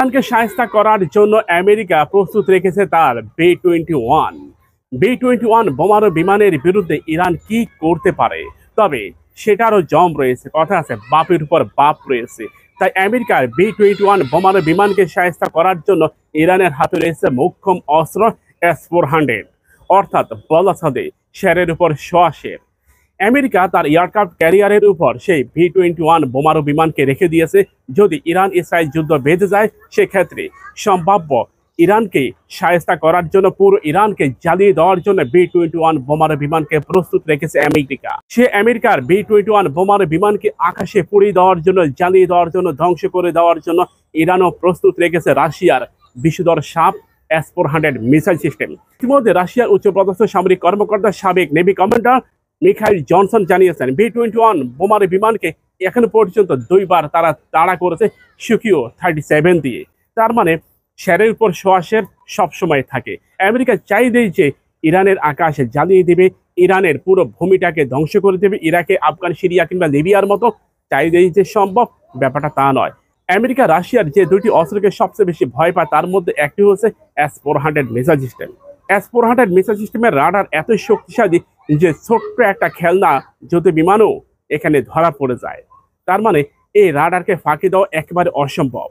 ইরানকে সায়স্তা করার জন্য আমেরিকা প্রস্তুত রেখেছে তার B twenty one B twenty one বোমারু বিমানের বিরুদ্ধে ইরান কি করতে পারে তবে সেটারও জম রয়েছে কথা আছে বাপের উপর বাপ রয়েছে তাই আমেরিকার বি টোয়েন্টি ওয়ান বোমারু বিমানকে সায়স্তা করার জন্য ইরানের হাতে রয়েছে মুখ্যম অস্ত্র এস ফোর হান্ড্রেড অর্থাৎ বলা সাদে শেরের উপর সোয়া আমেরিকা তার এয়ারক্রাফট ক্যারিয়ারের উপর সেই ভি টোয়েন্টি ওয়ান বোমারু বিমানকে রেখে দিয়েছে যদি ইরান ইসরায়েল যুদ্ধ বেঁধে যায় সেক্ষেত্রে সম্ভাব্য ইরানকে সায়স্তা করার জন্য পুরো ইরানকে জ্বালিয়ে দেওয়ার জন্য বি টোয়েন্টি ওয়ান বোমারু বিমানকে প্রস্তুত রেখেছে আমেরিকা সে আমেরিকার বি টোয়েন্টি ওয়ান বোমারু বিমানকে আকাশে পুড়িয়ে দেওয়ার জন্য জ্বালিয়ে দেওয়ার জন্য ধ্বংস করে দেওয়ার জন্য ইরানও প্রস্তুত রেখেছে রাশিয়ার বিষধর সাপ S four hundred missile system ইতিমধ্যে রাশিয়ার উচ্চপদস্থ সামরিক কর্মকর্তা সাবেক নেভি কমান্ডার মিখাইল জনসন জানিয়েছেন বি টোয়েন্টি ওয়ান বোমার বিমানকে এখনো পর্যন্ত দুইবার তারা তাড়া করেছে সুকিও থার্টি সেভেন দিয়ে তার মানে শেরের উপর সোয়াশের সবসময় থাকে আমেরিকা চাইদেই যে ইরানের আকাশে জ্বালিয়ে দেবে ইরানের পুরো ভূমিটাকে ধ্বংস করে দেবে ইরাকে আফগান সিরিয়া কিংবা লিবিয়ার মতো চাইলেই যে সম্ভব ব্যাপারটা তা নয় আমেরিকা রাশিয়ার যে দুটি অস্ত্রকে সবচেয়ে বেশি ভয় পায় তার মধ্যে একটি হচ্ছে S four hundred missile system S four hundred missile সিস্টেমের রাডার এতই শক্তিশালী যে ছোট্ট একটা খেলনা যদি বিমানও এখানে ধরা পড়ে যায় তার মানে এই রাডারকে ফাঁকি দেওয়া একেবারে অসম্ভব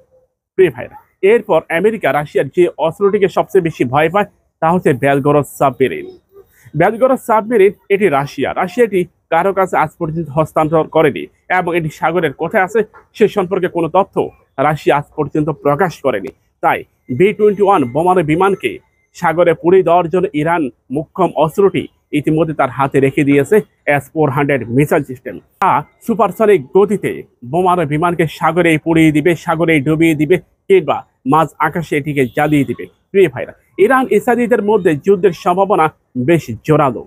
প্রিয় ভাইরা এরপর আমেরিকা রাশিয়ার যে অস্ত্রটিকে সবচেয়ে বেশি ভয় পায় তা হচ্ছে বেলগরজ সাবমেরিন বেলগরজ সাবমেরিন এটি রাশিয়া রাশিয়াটি কারো কাছে আজ পর্যন্ত হস্তান্তর করেনি এবং এটি সাগরের কোথায় আছে সে সম্পর্কে কোনো তথ্য রাশিয়া আজ পর্যন্ত প্রকাশ করেনি তাই বি টোয়েন্টি ওয়ান বোমার বিমানকে সাগরে পুড়ে দেওয়ার জন্য ইরান মুখ্যম অস্ত্রটি ইতিমধ্যে তার হাতে রেখে দিয়েছে S four hundred missile system তা সুপারসনিক গতিতে বোমার বিমানকে সাগরে পুড়িয়ে দিবে সাগরে ডুবিয়ে দিবে কিংবা মাঝ আকাশে এটিকে জ্বালিয়ে দিবে প্রিয় ভাইরা ইরান ইসরায়েলিদের মধ্যে যুদ্ধের সম্ভাবনা বেশ জোরালো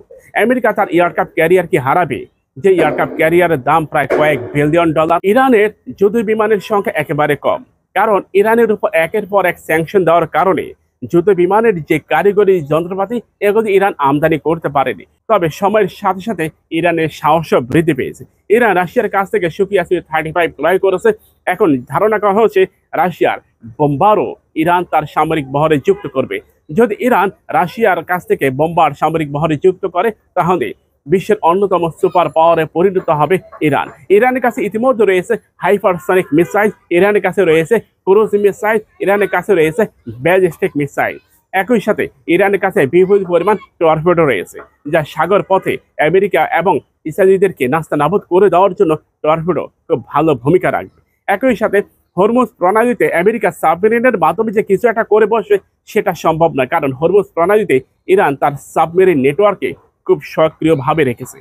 আমেরিকা তার এয়ারক্রাফ্ট ক্যারিয়ার কি হারাবে যে এয়ারক্রাফ্ট ক্যারিয়ারের দাম প্রায় কয়েক বিলিয়ন ডলার ইরানের যুদ্ধ বিমানের সংখ্যা একেবারে কম কারণ ইরানের উপর একের পর এক স্যাংশন দেওয়ার কারণে যুদ্ধ বিমানের যে কারিগরি যন্ত্রপাতি এগুলি ইরান আমদানি করতে পারেনি তবে সময়ের সাথে সাথে ইরানের সাহস বৃদ্ধি পেয়েছে ইরান রাশিয়ার কাছ থেকে সুকিয়া সি থার্টি ফাইভ ক্রয় করেছে এখন ধারণা করা হচ্ছে রাশিয়ার বোম্বারও ইরান তার সামরিক বহরে যুক্ত করবে যদি ইরান রাশিয়ার কাছ থেকে বোম্বার সামরিক বহরে যুক্ত করে তাহলে বিশ্বের অন্যতম সুপার পাওয়ারে পরিণত হবে ইরান ইরানের কাছে ইতিমধ্যে রয়েছে হাইপারসনিক মিসাইল ইরানের কাছে রয়েছে ক্রুজ মিসাইল ইরানের কাছে রয়েছে ব্যাজেস্টিক মিসাইল একই সাথে ইরানের কাছে বিপুল পরিমাণ টর্পেডো রয়েছে যা সাগর পথে আমেরিকা এবং ইসরায়েলিদেরকে নাস্তা নাবদ করে দেওয়ার জন্য টর্পেডো খুব ভালো ভূমিকা রাখবে একই সাথে হরমুজ প্রণালীতে আমেরিকা সাবমেরিনের মাধ্যমে যে কিছু একটা করে বসবে সেটা সম্ভব নয় কারণ হরমুজ প্রণালীতে ইরান তার সাবমেরিন নেটওয়ার্কে খুব সক্রিয়ভাবে রেখেছে